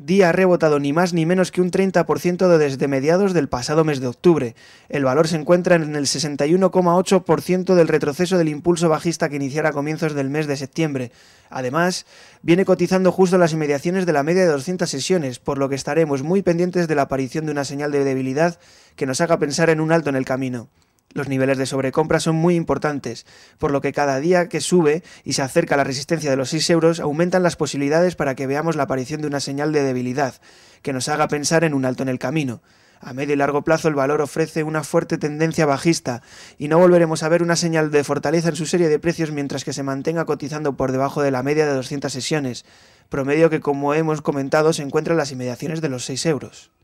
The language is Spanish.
día ha rebotado ni más ni menos que un 30% desde mediados del pasado mes de octubre. El valor se encuentra en el 61,8% del retroceso del impulso bajista que iniciara a comienzos del mes de septiembre. Además, viene cotizando justo las inmediaciones de la media de 200 sesiones, por lo que estaremos muy pendientes de la aparición de una señal de debilidad que nos haga pensar en un alto en el camino. Los niveles de sobrecompra son muy importantes, por lo que cada día que sube y se acerca la resistencia de los 6 euros aumentan las posibilidades para que veamos la aparición de una señal de debilidad, que nos haga pensar en un alto en el camino. A medio y largo plazo el valor ofrece una fuerte tendencia bajista y no volveremos a ver una señal de fortaleza en su serie de precios mientras que se mantenga cotizando por debajo de la media de 200 sesiones, promedio que como hemos comentado se encuentra en las inmediaciones de los 6 euros.